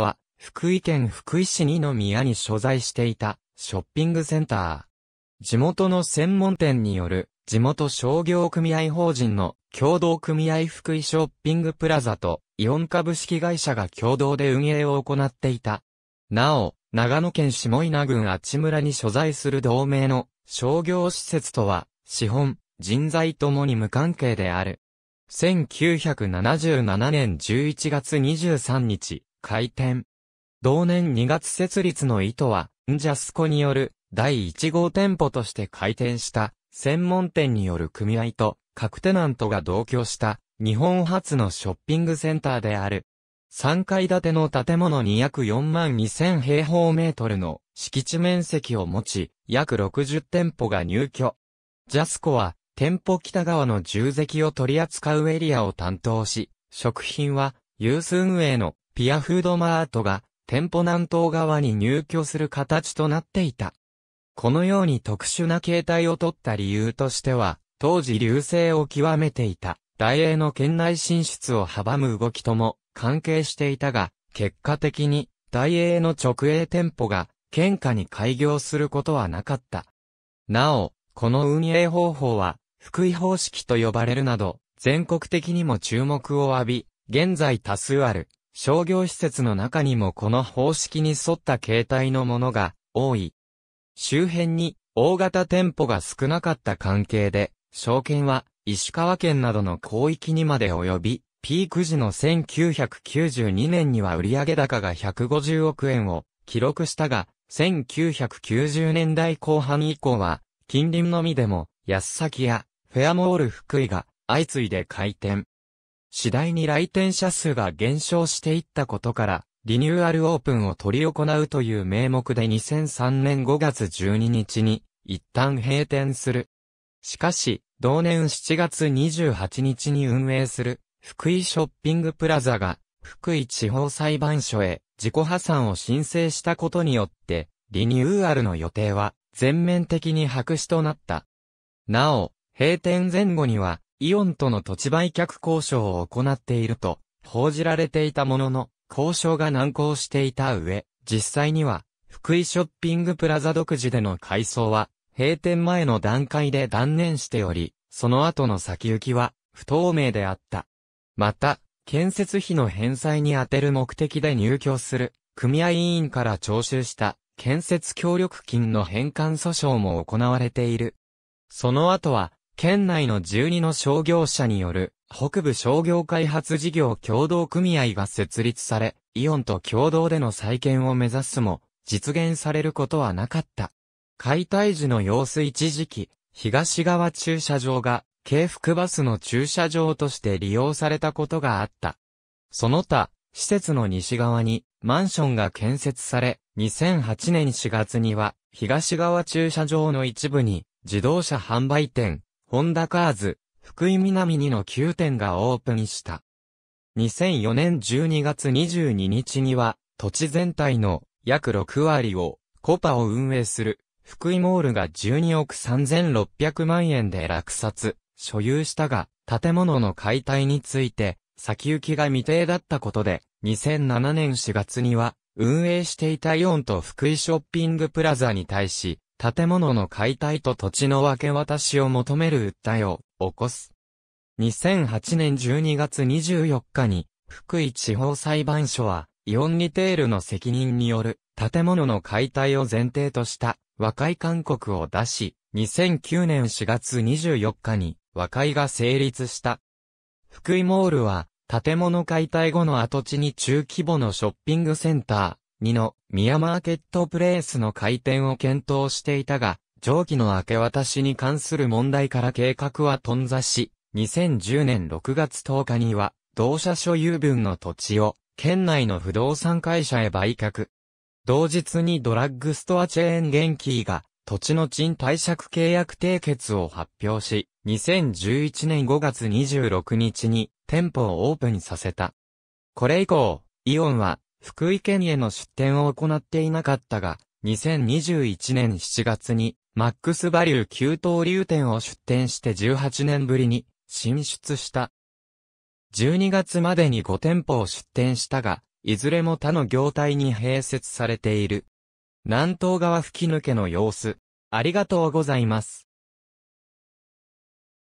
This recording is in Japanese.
は、福井県福井市二宮に所在していたショッピングセンター。地元の専門店による地元商業組合法人の共同組合福井ショッピングプラザとイオン株式会社が共同で運営を行っていた。なお、長野県下稲郡阿智村に所在する同盟の商業施設とは、資本、人材ともに無関係である。1977年11月23日、開店。同年2月設立の意図は、んジャスコによる第1号店舗として開店した専門店による組合と各テナントが同居した日本初のショッピングセンターである。3階建ての建物に約4万2000平方メートルの敷地面積を持ち、約60店舗が入居。ジャスコは店舗北側の重積を取り扱うエリアを担当し、食品は有数運営のピアフードマートが店舗南東側に入居する形となっていた。このように特殊な形態を取った理由としては、当時流星を極めていた、大英の県内進出を阻む動きとも関係していたが、結果的に大英の直営店舗が県下に開業することはなかった。なお、この運営方法は、福井方式と呼ばれるなど、全国的にも注目を浴び、現在多数ある商業施設の中にもこの方式に沿った形態のものが多い。周辺に大型店舗が少なかった関係で、証券は石川県などの広域にまで及び、ピーク時の1992年には売上高が150億円を記録したが、1990年代後半以降は、近隣のみでも、安崎やフェアモール福井が相次いで開店。次第に来店者数が減少していったことから、リニューアルオープンを取り行うという名目で2003年5月12日に一旦閉店する。しかし、同年7月28日に運営する福井ショッピングプラザが福井地方裁判所へ自己破産を申請したことによって、リニューアルの予定は全面的に白紙となった。なお、閉店前後にはイオンとの土地売却交渉を行っていると報じられていたものの、交渉が難航していた上、実際には、福井ショッピングプラザ独自での改装は、閉店前の段階で断念しており、その後の先行きは、不透明であった。また、建設費の返済に充てる目的で入居する、組合委員から徴収した、建設協力金の返還訴訟も行われている。その後は、県内の12の商業者による北部商業開発事業共同組合が設立され、イオンと共同での再建を目指すも、実現されることはなかった。解体時の様子一時期、東側駐車場が、京福バスの駐車場として利用されたことがあった。その他、施設の西側にマンションが建設され、2008年4月には東側駐車場の一部に自動車販売店、ホンダカーズ、福井南にの9店がオープンした。2004年12月22日には、土地全体の約6割を、コパを運営する、福井モールが12億3600万円で落札、所有したが、建物の解体について、先行きが未定だったことで、2007年4月には、運営していたイオンと福井ショッピングプラザに対し、建物の解体と土地の分け渡しを求める訴えを起こす。2008年12月24日に、福井地方裁判所は、イオンリテールの責任による建物の解体を前提とした和解勧告を出し、2009年4月24日に和解が成立した。福井モールは建物解体後の跡地に中規模のショッピングセンター、2のミヤマーケットプレイスの開店を検討していたが、上記の明け渡しに関する問題から計画は頓挫し、2010年6月10日には、同社所有分の土地を、県内の不動産会社へ売却。同日にドラッグストアチェーンゲンキーが、土地の賃貸借契約締結を発表し、2011年5月26日に店舗をオープンさせた。これ以降、イオンは福井県への出店を行っていなかったが、2021年7月に、マックスバリュー急湯流店を出店して18年ぶりに、進出した。12月までに5店舗を出店したが、いずれも他の業態に併設されている。南東側吹き抜けの様子。ありがとうございます。